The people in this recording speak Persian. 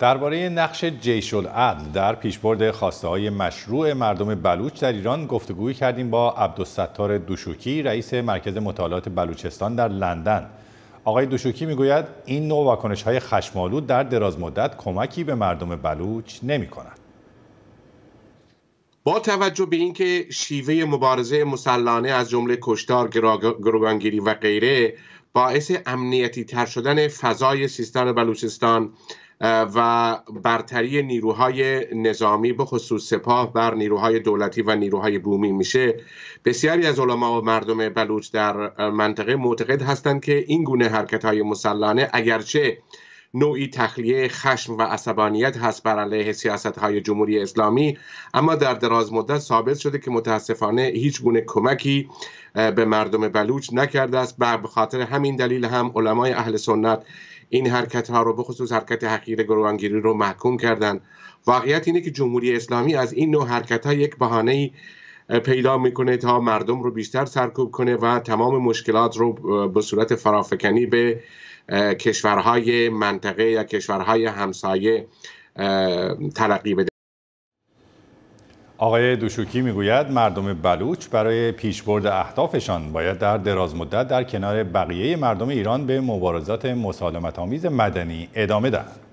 درباره نقش جیش العدل در پیشبرد خواسته های مشروع مردم بلوچ در ایران گفتگوی کردیم با عبدالستار دوشوکی رئیس مرکز مطالعات بلوچستان در لندن آقای دوشوکی میگوید این نوع واکنش های خشمالود در دراز مدت کمکی به مردم بلوچ نمی کند. با توجه به اینکه شیوه مبارزه مسلانه از جمله کشتار گروگانگیری و غیره باعث امنیتی تر شدن فضای سیستان و بلوچستان و برتری نیروهای نظامی به خصوص سپاه بر نیروهای دولتی و نیروهای بومی میشه بسیاری از علما و مردم بلوچ در منطقه معتقد هستند که این گونه حرکت های مسلحانه اگرچه نوعی تخلیه خشم و عصبانیت هست بر علیه سیاست های جمهوری اسلامی اما در دراز مدت ثابت شده که متاسفانه هیچ گونه کمکی به مردم بلوچ نکرده است و به خاطر همین دلیل هم علمای اهل سنت این حرکت ها رو بخصوص حرکت حقیر گروانگیری رو محکوم کردند واقعیت اینه که جمهوری اسلامی از این نوع حرکت ها یک بهانه پیدا میکنه تا مردم رو بیشتر سرکوب کنه و تمام مشکلات رو به صورت فرافکنی به کشورهای منطقه یا کشورهای همسایه تلقی بده آقای دوشوکی میگوید مردم بلوچ برای پیشبرد اهدافشان باید در دراز مدت در کنار بقیه مردم ایران به مبارزات مسالمت آمیز مدنی ادامه دهند.